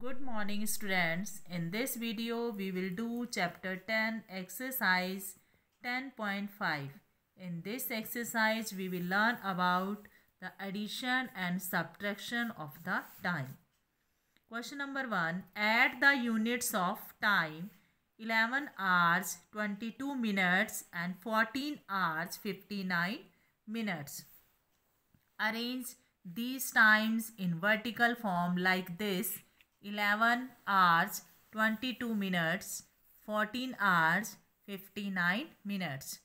Good morning students. In this video we will do chapter 10 exercise 10.5. In this exercise we will learn about the addition and subtraction of the time. Question number 1. Add the units of time 11 hours 22 minutes and 14 hours 59 minutes. Arrange these times in vertical form like this 11 hours 22 minutes 14 hours 59 minutes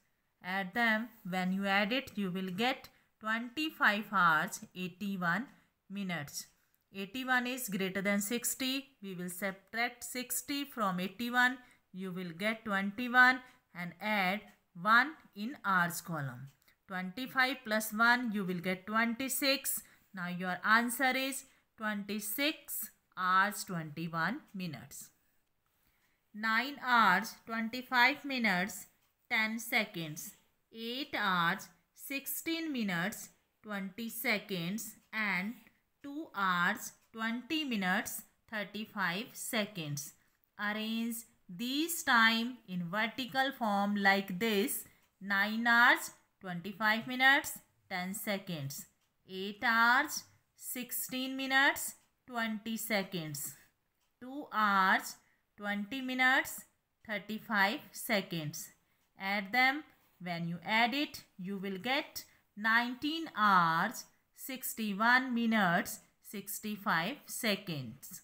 add them when you add it you will get 25 hours 81 minutes 81 is greater than 60 we will subtract 60 from 81 you will get 21 and add 1 in hours column 25 plus 1 you will get 26 now your answer is 26 hours 21 minutes. 9 hours 25 minutes 10 seconds. 8 hours 16 minutes 20 seconds and 2 hours 20 minutes 35 seconds. Arrange these time in vertical form like this 9 hours 25 minutes 10 seconds 8 hours 16 minutes 20 seconds. 2 hours, 20 minutes, 35 seconds. Add them. When you add it, you will get 19 hours, 61 minutes, 65 seconds.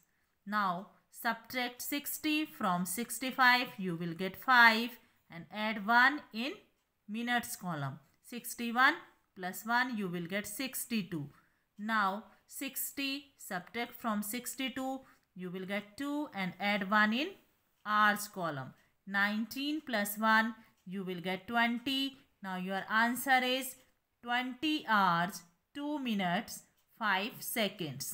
Now, subtract 60 from 65, you will get 5 and add 1 in minutes column. 61 plus 1, you will get 62. Now, 60 subtract from 62 you will get 2 and add 1 in R's column 19 plus 1 you will get 20 now your answer is 20 hours 2 minutes 5 seconds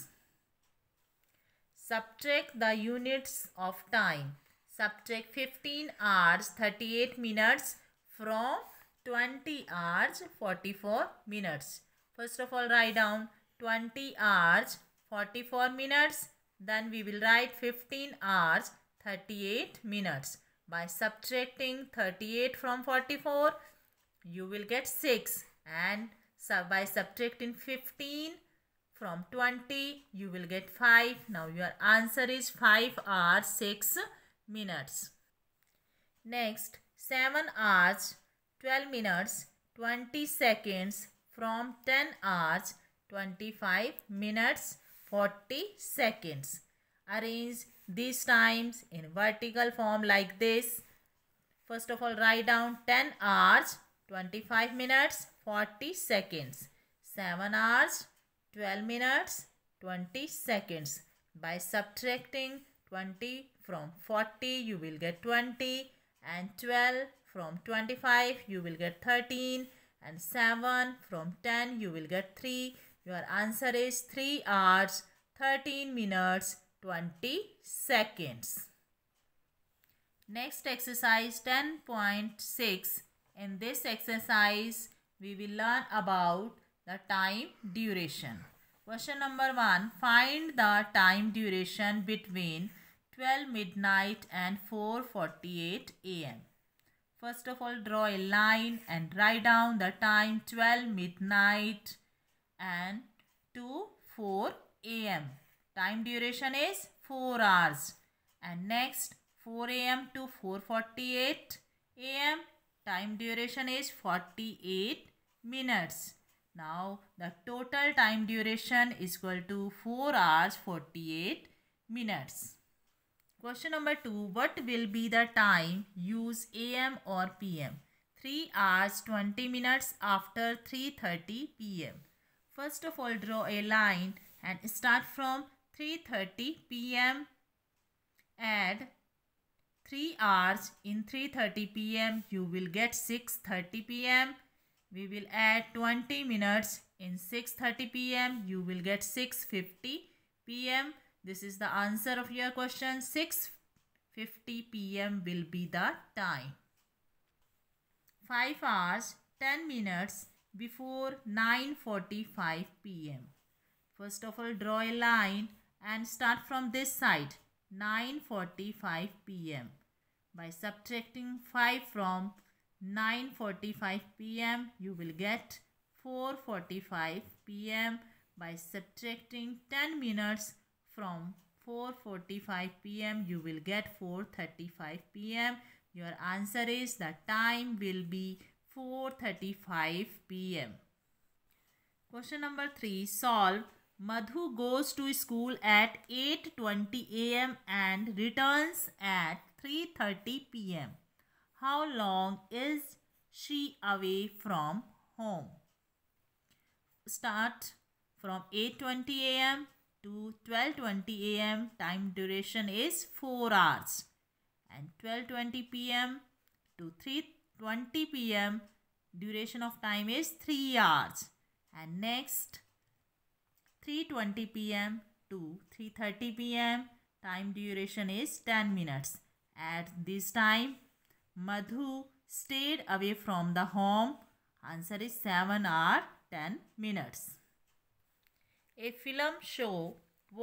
subtract the units of time subtract 15 hours 38 minutes from 20 hours 44 minutes first of all write down 20 hours 44 minutes. Then we will write 15 hours 38 minutes. By subtracting 38 from 44, you will get 6. And so by subtracting 15 from 20, you will get 5. Now your answer is 5 hours 6 minutes. Next, 7 hours 12 minutes 20 seconds from 10 hours 25 minutes 40 seconds. Arrange these times in vertical form like this. First of all write down 10 hours 25 minutes 40 seconds. 7 hours 12 minutes 20 seconds. By subtracting 20 from 40 you will get 20 and 12 from 25 you will get 13 and 7 from 10 you will get 3 your answer is 3 hours, 13 minutes, 20 seconds. Next exercise 10.6. In this exercise, we will learn about the time duration. Question number 1. Find the time duration between 12 midnight and 4.48 am. First of all, draw a line and write down the time 12 midnight and to 4 a.m. Time duration is 4 hours. And next 4 a.m. to 4.48 a.m. Time duration is 48 minutes. Now the total time duration is equal to 4 hours 48 minutes. Question number 2. What will be the time use am or pm? 3 hours 20 minutes after 3.30 pm. First of all, draw a line and start from 3.30 p.m. Add 3 hours. In 3.30 p.m. you will get 6.30 p.m. We will add 20 minutes. In 6.30 p.m. you will get 6.50 p.m. This is the answer of your question. 6.50 p.m. will be the time. 5 hours, 10 minutes, before 9.45 p.m. First of all, draw a line and start from this side 9.45 p.m. By subtracting 5 from 9.45 p.m. you will get 4.45 p.m. By subtracting 10 minutes from 4.45 p.m. you will get 4.35 p.m. Your answer is the time will be 4.35 p.m. Question number 3. Solve. Madhu goes to school at 8.20 a.m. and returns at 3.30 p.m. How long is she away from home? Start from 8.20 a.m. to 12.20 a.m. Time duration is 4 hours. And 12.20 p.m. to 3 20 pm duration of time is 3 hours and next 3.20 pm to 3.30 pm time duration is 10 minutes at this time madhu stayed away from the home answer is 7 hour 10 minutes a film show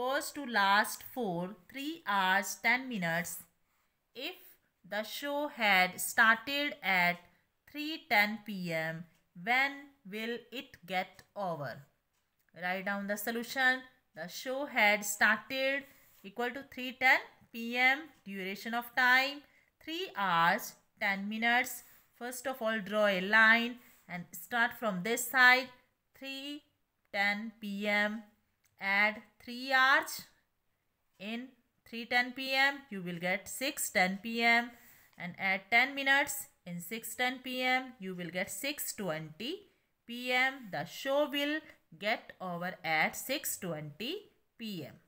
was to last for 3 hours 10 minutes if the show had started at 3.10 p.m. When will it get over? Write down the solution. The show had started equal to 3.10 p.m. Duration of time 3 hours 10 minutes. First of all draw a line and start from this side 3.10 p.m. Add 3 hours in 3 10 pm you will get 6 10 pm and at 10 minutes in 6 10 pm you will get 6 20 pm the show will get over at 6 20 pm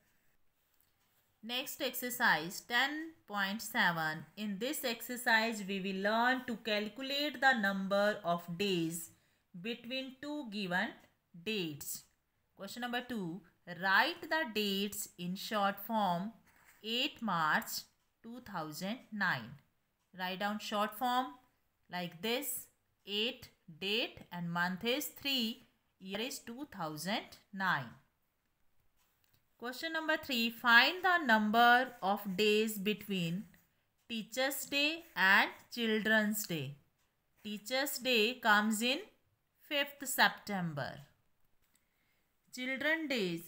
Next exercise 10.7. In this exercise, we will learn to calculate the number of days between two given dates. Question number 2. Write the dates in short form 8 March 2009. Write down short form like this. 8 date and month is 3. Year is 2009. Question number 3. Find the number of days between Teacher's Day and Children's Day. Teacher's Day comes in 5th September. Children's Day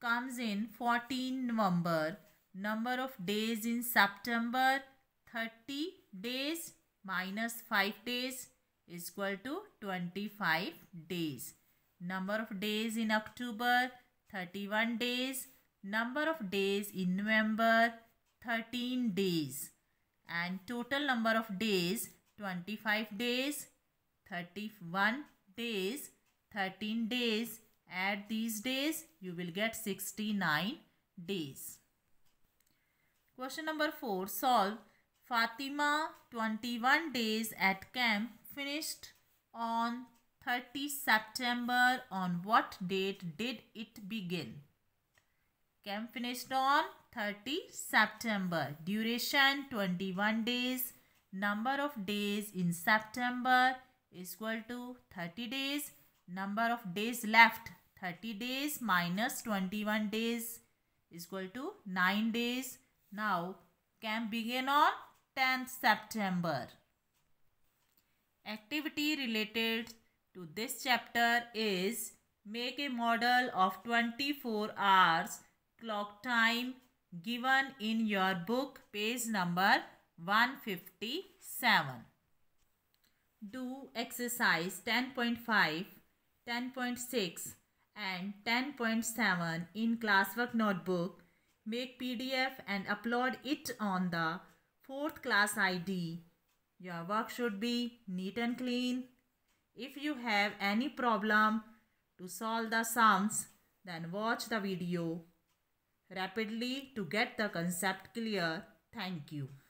comes in 14 November number of days in September 30 days minus 5 days is equal to 25 days. Number of days in October 31 days. Number of days in November 13 days. And total number of days 25 days, 31 days, 13 days. Add these days you will get 69 days. Question number 4. Solve. Fatima 21 days at camp finished on 30 September. On what date did it begin? Camp finished on 30 September. Duration 21 days. Number of days in September is equal to 30 days. Number of days left 30 days minus 21 days is equal to 9 days now camp began on 10th September. Activity related to this chapter is make a model of 24 hours clock time given in your book page number 157. Do exercise 10.5, 10.6 and 10.7 in classwork notebook make PDF and upload it on the fourth class ID. Your work should be neat and clean. If you have any problem to solve the sums, then watch the video rapidly to get the concept clear. Thank you.